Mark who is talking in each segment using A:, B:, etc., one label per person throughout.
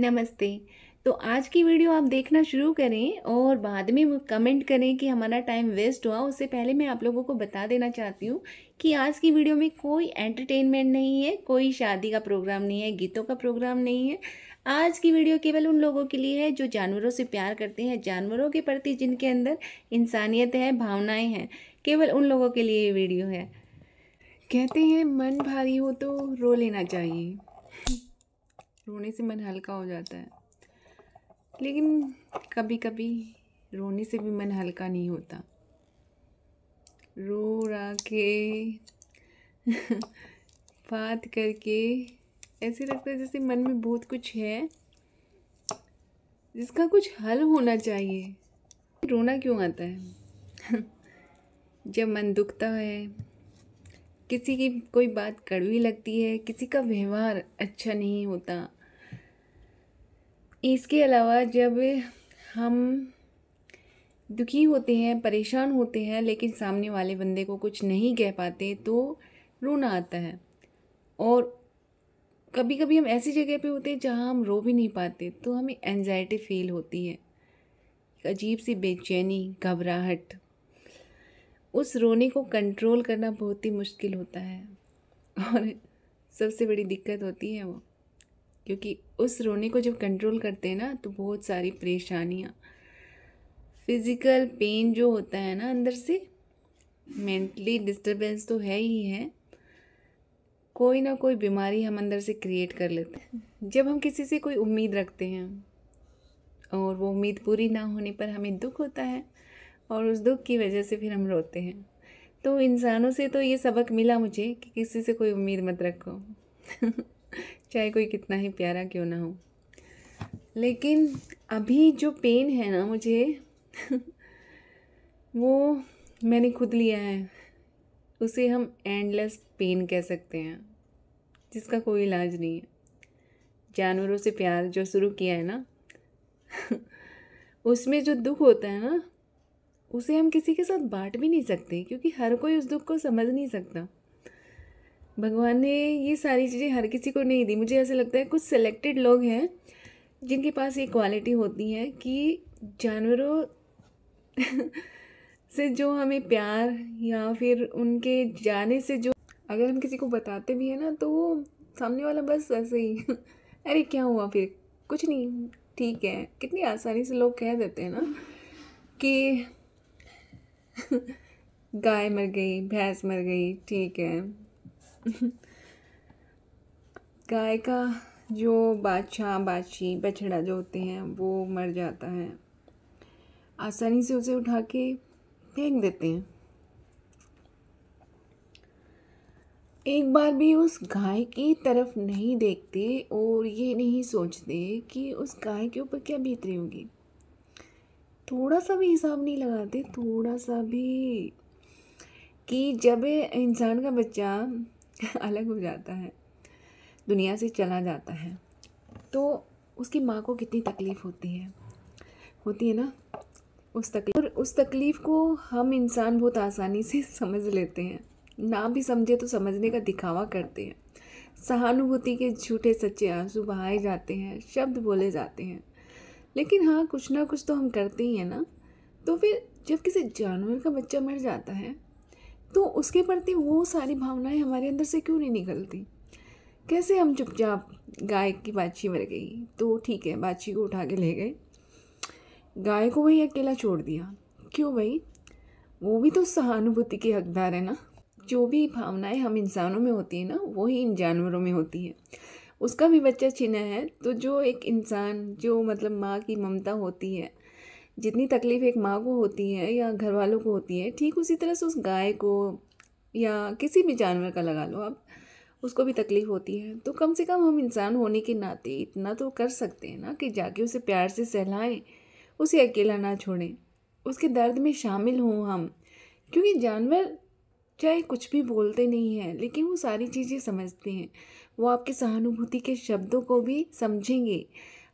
A: नमस्ते तो आज की वीडियो आप देखना शुरू करें और बाद में कमेंट करें कि हमारा टाइम वेस्ट हुआ उससे पहले मैं आप लोगों को बता देना चाहती हूँ कि आज की वीडियो में कोई एंटरटेनमेंट नहीं है कोई शादी का प्रोग्राम नहीं है गीतों का प्रोग्राम नहीं है आज की वीडियो केवल उन लोगों के लिए है जो जानवरों से प्यार करते हैं जानवरों के प्रति जिनके अंदर इंसानियत है भावनाएँ हैं केवल उन लोगों के लिए ये वीडियो है कहते हैं मन भारी हो तो रो लेना चाहिए रोने से मन हल्का हो जाता है लेकिन कभी कभी रोने से भी मन हल्का नहीं होता रो रहा के बात करके ऐसे लगता है जैसे मन में बहुत कुछ है जिसका कुछ हल होना चाहिए रोना क्यों आता है जब मन दुखता है किसी की कोई बात कड़वी लगती है किसी का व्यवहार अच्छा नहीं होता इसके अलावा जब हम दुखी होते हैं परेशान होते हैं लेकिन सामने वाले बंदे को कुछ नहीं कह पाते तो रोना आता है और कभी कभी हम ऐसी जगह पे होते हैं जहाँ हम रो भी नहीं पाते तो हमें एनजाइटी फील होती है अजीब सी बेचैनी घबराहट उस रोने को कंट्रोल करना बहुत ही मुश्किल होता है और सबसे बड़ी दिक्कत होती है वो क्योंकि उस रोने को जब कंट्रोल करते हैं ना तो बहुत सारी परेशानियाँ फिज़िकल पेन जो होता है ना अंदर से मेंटली डिस्टरबेंस तो है ही है कोई ना कोई बीमारी हम अंदर से क्रिएट कर लेते हैं जब हम किसी से कोई उम्मीद रखते हैं और वो उम्मीद पूरी ना होने पर हमें दुख होता है और उस दुख की वजह से फिर हम रोते हैं तो इंसानों से तो ये सबक मिला मुझे कि किसी से कोई उम्मीद मत रखो चाहे कोई कितना ही प्यारा क्यों ना हो लेकिन अभी जो पेन है ना मुझे वो मैंने खुद लिया है उसे हम एंडलेस पेन कह सकते हैं जिसका कोई इलाज नहीं है जानवरों से प्यार जो शुरू किया है ना उसमें जो दुख होता है ना उसे हम किसी के साथ बांट भी नहीं सकते क्योंकि हर कोई उस दुख को समझ नहीं सकता भगवान ने ये सारी चीज़ें हर किसी को नहीं दी मुझे ऐसा लगता है कुछ सेलेक्टेड लोग हैं जिनके पास ये क्वालिटी होती है कि जानवरों से जो हमें प्यार या फिर उनके जाने से जो अगर हम किसी को बताते भी हैं ना तो वो सामने वाला बस ऐसे ही अरे क्या हुआ फिर कुछ नहीं ठीक है कितनी आसानी से लोग कह देते हैं ना कि गाय मर गई भैंस मर गई ठीक है गाय का जो बादशाह बादशी बछड़ा जो होते हैं वो मर जाता है आसानी से उसे उठा के फेंक देते हैं एक बार भी उस गाय की तरफ नहीं देखते और ये नहीं सोचते कि उस गाय के ऊपर क्या बीत रही होगी थोड़ा सा भी हिसाब नहीं लगाते थोड़ा सा भी कि जब इंसान का बच्चा अलग हो जाता है दुनिया से चला जाता है तो उसकी माँ को कितनी तकलीफ़ होती है होती है ना उस तकलीफ और उस तकलीफ़ को हम इंसान बहुत आसानी से समझ लेते हैं ना भी समझे तो समझने का दिखावा करते हैं सहानुभूति के झूठे सच्चे आंसू बहाए जाते हैं शब्द बोले जाते हैं लेकिन हाँ कुछ ना कुछ तो हम करते ही हैं ना तो फिर जब किसी जानवर का बच्चा मर जाता है तो उसके प्रति वो सारी भावनाएं हमारे अंदर से क्यों नहीं निकलती कैसे हम चुपचाप गाय की बाछी मर गई तो ठीक है बाछी को उठा के ले गए गाय को वही अकेला छोड़ दिया क्यों भाई वो भी तो सहानुभूति के हकदार है ना जो भी भावनाएं हम इंसानों में होती है ना वही इन जानवरों में होती है उसका भी बच्चा छीना है तो जो एक इंसान जो मतलब माँ की ममता होती है जितनी तकलीफ़ एक माँ को होती है या घर वालों को होती है ठीक उसी तरह से उस गाय को या किसी भी जानवर का लगा लो आप उसको भी तकलीफ़ होती है तो कम से कम हम इंसान होने के नाते इतना तो कर सकते हैं ना कि जाके उसे प्यार से सहलाएं उसे अकेला ना छोड़ें उसके दर्द में शामिल हों हम क्योंकि जानवर चाहे कुछ भी बोलते नहीं हैं लेकिन वो सारी चीज़ें समझते हैं वो आपके सहानुभूति के शब्दों को भी समझेंगे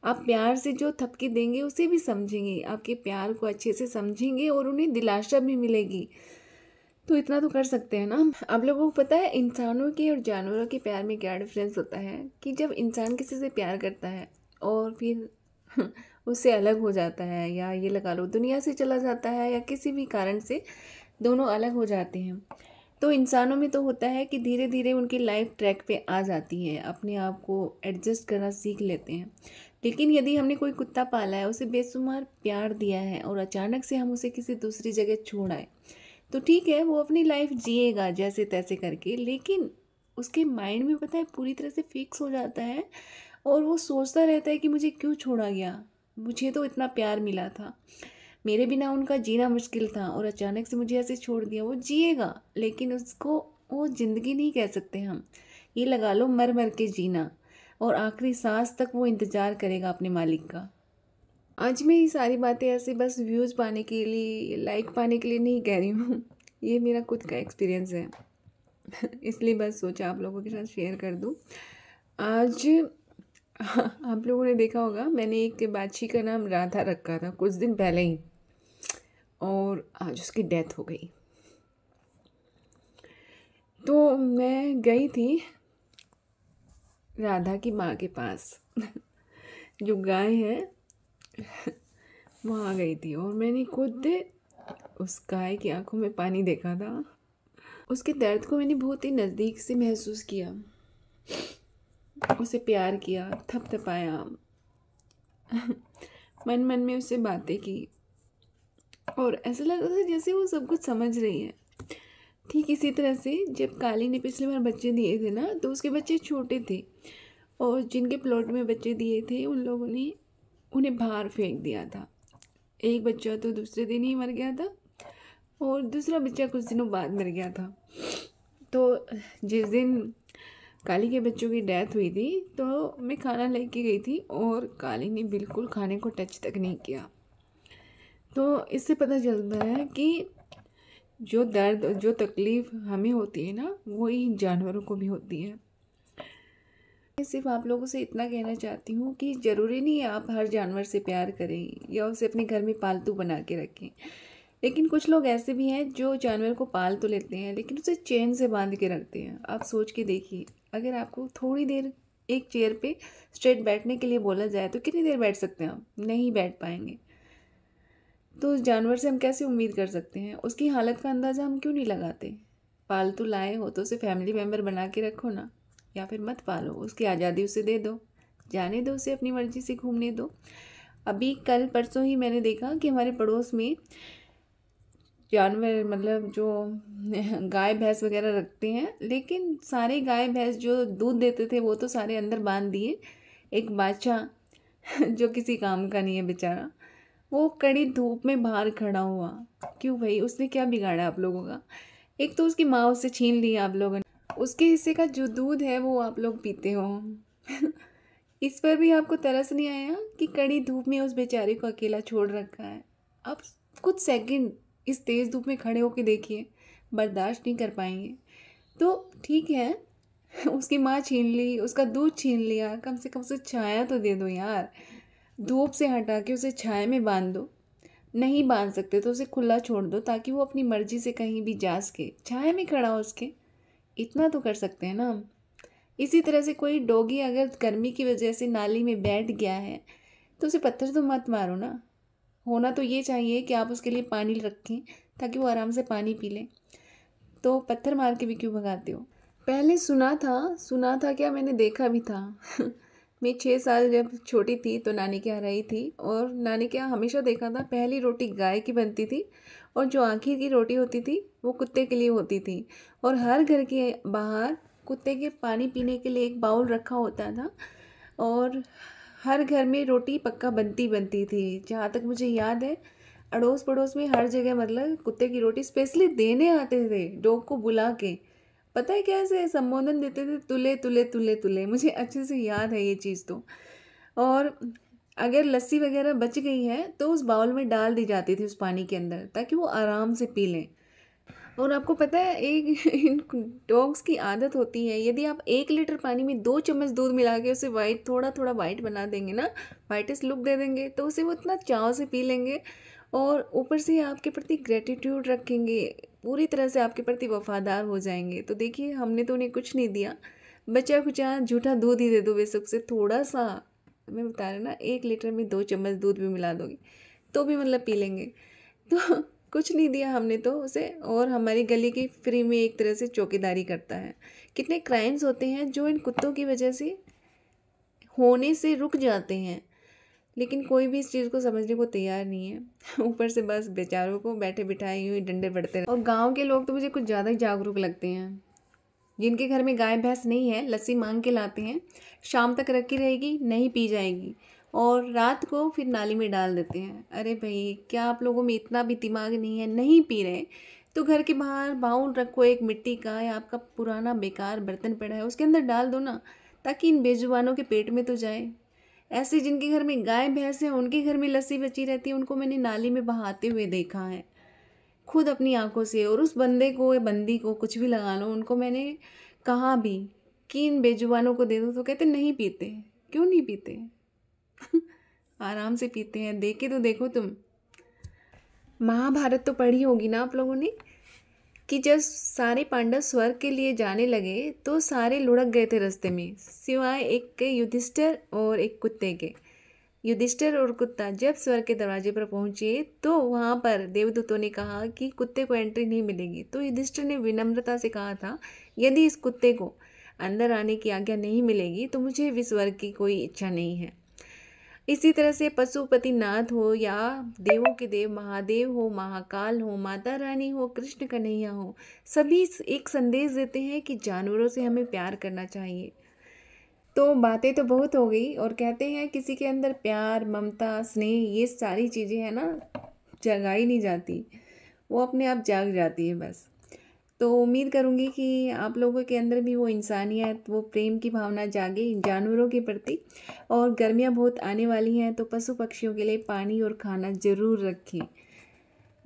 A: आप प्यार से जो थपकी देंगे उसे भी समझेंगे आपके प्यार को अच्छे से समझेंगे और उन्हें दिलासा भी मिलेगी तो इतना तो कर सकते हैं ना आप लोगों को पता है इंसानों के और जानवरों के प्यार में क्या डिफरेंस होता है कि जब इंसान किसी से प्यार करता है और फिर उससे अलग हो जाता है या ये लगा लो दुनिया से चला जाता है या किसी भी कारण से दोनों अलग हो जाते हैं तो इंसानों में तो होता है कि धीरे धीरे उनकी लाइफ ट्रैक पे आ जाती है अपने आप को एडजस्ट करना सीख लेते हैं लेकिन यदि हमने कोई कुत्ता पाला है उसे बेसुमार प्यार दिया है और अचानक से हम उसे किसी दूसरी जगह छोड़ आए तो ठीक है वो अपनी लाइफ जिएगा जैसे तैसे करके लेकिन उसके माइंड में पता है पूरी तरह से फिक्स हो जाता है और वो सोचता रहता है कि मुझे क्यों छोड़ा गया मुझे तो इतना प्यार मिला था मेरे बिना उनका जीना मुश्किल था और अचानक से मुझे ऐसे छोड़ दिया वो जिएगा लेकिन उसको वो ज़िंदगी नहीं कह सकते हम ये लगा लो मर मर के जीना और आखिरी सांस तक वो इंतज़ार करेगा अपने मालिक का आज मैं ये सारी बातें ऐसे बस व्यूज़ पाने के लिए लाइक पाने के लिए नहीं कह रही हूँ ये मेरा खुद का एक्सपीरियंस है इसलिए बस सोचा आप लोगों के साथ शेयर कर दूँ आज आप लोगों ने देखा होगा मैंने एक बादशी का नाम राधा रखा था कुछ दिन पहले ही और आज उसकी डेथ हो गई तो मैं गई थी राधा की माँ के पास जो गाय है वो आ गई थी और मैंने खुद उस गाय की आंखों में पानी देखा था उसके दर्द को मैंने बहुत ही नज़दीक से महसूस किया उसे प्यार किया थपथपाया मन मन में उससे बातें की और ऐसा लग रहा था जैसे वो सब कुछ समझ रही है ठीक इसी तरह से जब काली ने पिछली बार बच्चे दिए थे ना तो उसके बच्चे छोटे थे और जिनके प्लॉट में बच्चे दिए थे उन लोगों ने उन्हें बाहर फेंक दिया था एक बच्चा तो दूसरे दिन ही मर गया था और दूसरा बच्चा कुछ दिनों बाद मर गया था तो जिस दिन काली के बच्चों की डेथ हुई थी तो मैं खाना लेके गई थी और काली ने बिल्कुल खाने को टच तक नहीं किया तो इससे पता चलता है कि जो दर्द जो तकलीफ़ हमें होती है ना वो इन जानवरों को भी होती है मैं सिर्फ आप लोगों से इतना कहना चाहती हूँ कि ज़रूरी नहीं है आप हर जानवर से प्यार करें या उसे अपने घर में पालतू बना के रखें लेकिन कुछ लोग ऐसे भी हैं जो जानवर को पाल तो लेते हैं लेकिन उसे चैन से बांध के रखते हैं आप सोच के देखिए अगर आपको थोड़ी देर एक चेयर पे स्ट्रेट बैठने के लिए बोला जाए तो कितनी देर बैठ सकते हैं आप नहीं बैठ पाएंगे तो उस जानवर से हम कैसे उम्मीद कर सकते हैं उसकी हालत का अंदाज़ा हम क्यों नहीं लगाते पालतू लाए हो तो उसे फैमिली मेम्बर बना के रखो ना या फिर मत पालो उसकी आज़ादी उसे दे दो जाने दो उसे अपनी मर्ज़ी से घूमने दो अभी कल परसों ही मैंने देखा कि हमारे पड़ोस में जानवर मतलब जो गाय भैंस वगैरह रखते हैं लेकिन सारे गाय भैंस जो दूध देते थे वो तो सारे अंदर बांध दिए एक बादशाह जो किसी काम का नहीं है बेचारा वो कड़ी धूप में बाहर खड़ा हुआ क्यों भाई उसने क्या बिगाड़ा आप लोगों का एक तो उसकी माँ उससे छीन लिया आप लोगों ने उसके हिस्से का जो दूध है वो आप लोग पीते हो इस पर भी आपको तरस नहीं आया कि कड़ी धूप में उस बेचारे को अकेला छोड़ रखा है आप कुछ सेकंड इस तेज़ धूप में खड़े होकर देखिए बर्दाश्त नहीं कर पाएंगे तो ठीक है उसकी माँ छीन ली उसका दूध छीन लिया कम से कम उसे छाया तो दे दो यार धूप से हटा के उसे छाया में बांध दो नहीं बांध सकते तो उसे खुला छोड़ दो ताकि वो अपनी मर्जी से कहीं भी जा सके छाया में खड़ा हो उसके इतना तो कर सकते हैं ना हम इसी तरह से कोई डोगी अगर गर्मी की वजह से नाली में बैठ गया है तो उसे पत्थर तो मत मारो ना होना तो ये चाहिए कि आप उसके लिए पानी रखें ताकि वो आराम से पानी पी लें तो पत्थर मार के भी क्यों भगाते हो पहले सुना था सुना था क्या मैंने देखा भी था मैं छः साल जब छोटी थी तो नानी के यहाँ रही थी और नानी के यहाँ हमेशा देखा था पहली रोटी गाय की बनती थी और जो आखिर की रोटी होती थी वो कुत्ते के लिए होती थी और हर घर के बाहर कुत्ते के पानी पीने के लिए एक बाउल रखा होता था और हर घर में रोटी पक्का बनती बनती थी जहाँ तक मुझे याद है अड़ोस पड़ोस में हर जगह मतलब कुत्ते की रोटी स्पेशली देने आते थे डॉग को बुला के पता है कैसे संबोधन देते थे तुले तुले तुले तुले मुझे अच्छे से याद है ये चीज़ तो और अगर लस्सी वगैरह बच गई है तो उस बाउल में डाल दी जाती थी उस पानी के अंदर ताकि वो आराम से पी लें और आपको पता है एक इन डॉग्स की आदत होती है यदि आप एक लीटर पानी में दो चम्मच दूध मिला के उसे वाइट थोड़ा थोड़ा वाइट बना देंगे ना वाइटेस्ट लुक दे देंगे तो उसे वो इतना चाव से पी लेंगे और ऊपर से आपके प्रति ग्रेटिट्यूड रखेंगे पूरी तरह से आपके प्रति वफादार हो जाएंगे तो देखिए हमने तो उन्हें कुछ नहीं दिया बचा कुचा झूठा दूध ही दे दो बेसक से थोड़ा सा मैं बता रहा ना एक लीटर में दो चम्मच दूध भी मिला दोगे तो भी मतलब पी लेंगे तो कुछ नहीं दिया हमने तो उसे और हमारी गली की फ्री में एक तरह से चौकीदारी करता है कितने क्राइम्स होते हैं जो इन कुत्तों की वजह से होने से रुक जाते हैं लेकिन कोई भी इस चीज़ को समझने को तैयार नहीं है ऊपर से बस बेचारों को बैठे बिठाए यूँ ही डंडे बढ़ते रहे और गाँव के लोग तो मुझे कुछ ज़्यादा ही जागरूक लगते हैं जिनके घर में गाय भैंस नहीं है लस्सी मांग के लाते हैं शाम तक रखी रहेगी नहीं पी जाएगी और रात को फिर नाली में डाल देते हैं अरे भाई क्या आप लोगों में इतना भी दिमाग नहीं है नहीं पी रहे तो घर के बाहर बाउल रखो एक मिट्टी का या आपका पुराना बेकार बर्तन पड़ा है उसके अंदर डाल दो ना ताकि इन बेजुबानों के पेट में तो जाए ऐसे जिनके घर में गाय भैंस है उनके घर में लस्सी बची रहती है उनको मैंने नाली में बहाते हुए देखा है खुद अपनी आंखों से और उस बंदे को या बंदी को कुछ भी लगा लो उनको मैंने कहा भी कि इन बेजुबानों को दे दो तो कहते नहीं पीते क्यों नहीं पीते आराम से पीते हैं देखे तो देखो तुम महाभारत तो पढ़ी होगी ना आप लोगों ने कि जब सारे पांडव स्वर्ग के लिए जाने लगे तो सारे लुढ़क गए थे रास्ते में सिवाय एक के युधिष्ठर और एक कुत्ते के युधिष्ठर और कुत्ता जब स्वर्ग के दरवाजे पर पहुंचे तो वहाँ पर देवदूतों ने कहा कि कुत्ते को एंट्री नहीं मिलेगी तो युधिष्ठर ने विनम्रता से कहा था यदि इस कुत्ते को अंदर आने की आज्ञा नहीं मिलेगी तो मुझे विस्वर्ग की कोई इच्छा नहीं है इसी तरह से पशुपतिनाथ हो या देवों के देव महादेव हो महाकाल हो माता रानी हो कृष्ण कन्हैया हो सभी एक संदेश देते हैं कि जानवरों से हमें प्यार करना चाहिए तो बातें तो बहुत हो गई और कहते हैं किसी के अंदर प्यार ममता स्नेह ये सारी चीज़ें हैं ना जगाई नहीं जाती वो अपने आप जाग जाती है बस तो उम्मीद करूँगी कि आप लोगों के अंदर भी वो इंसानियत वो प्रेम की भावना जागे जानवरों के प्रति और गर्मियाँ बहुत आने वाली हैं तो पशु पक्षियों के लिए पानी और खाना ज़रूर रखें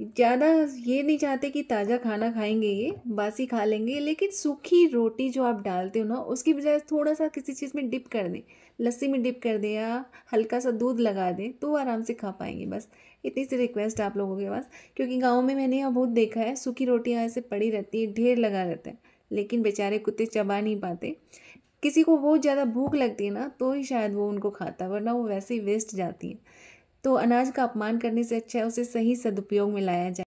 A: ज़्यादा ये नहीं चाहते कि ताज़ा खाना खाएंगे ये बासी खा लेंगे लेकिन सूखी रोटी जो आप डालते हो ना उसकी बजाय थोड़ा सा किसी चीज़ में डिप कर दें लस्सी में डिप कर दें या हल्का सा दूध लगा दें तो आराम से खा पाएंगे बस इतनी सी रिक्वेस्ट आप लोगों के पास क्योंकि गाँव में मैंने यहाँ बहुत देखा है सूखी रोटियाँ ऐसे पड़ी रहती हैं ढेर लगा रहता है लेकिन बेचारे कुत्ते चबा नहीं पाते किसी को बहुत ज़्यादा भूख लगती है ना तो ही शायद वो उनको खाता है वरना वो वैसे ही वेस्ट जाती हैं तो अनाज का अपमान करने से अच्छा है उसे सही सदुपयोग में लाया जाए